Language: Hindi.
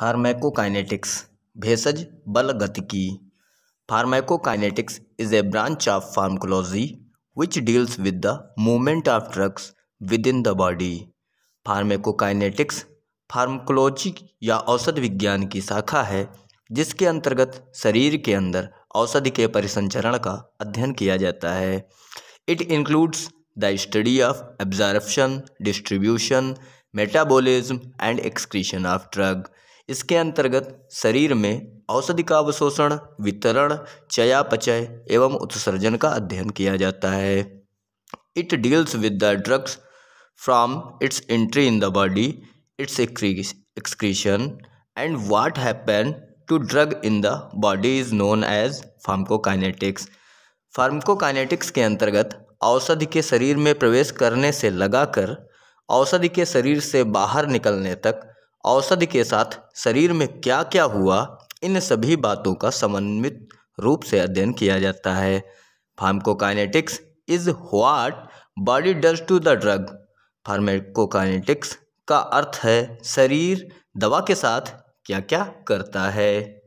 फार्मेकोकाइनेटिक्स भेषज बल गतिकी pharmacokinetics is a branch of pharmacology which deals with the movement of drugs within the body pharmacokinetics pharmacology या औषध विज्ञान की शाखा है जिसके अंतर्गत शरीर के अंदर औषधि के परिसंचरण का अध्ययन किया जाता है it includes the study of absorption distribution metabolism and excretion of drug इसके अंतर्गत शरीर में औषधि का अवशोषण वितरण चयापचय एवं उत्सर्जन का अध्ययन किया जाता है it deals with the drugs from its entry in the body its excretion and what happen to drug in the body is known as pharmacokinetics pharmacokinetics के अंतर्गत औषधि के शरीर में प्रवेश करने से लगाकर औषधि के शरीर से बाहर निकलने तक औषधि के साथ शरीर में क्या क्या हुआ इन सभी बातों का समन्वित रूप से अध्ययन किया जाता है pharmacokinetics is what body does to the drug pharmacokinetics का अर्थ है शरीर दवा के साथ क्या क्या करता है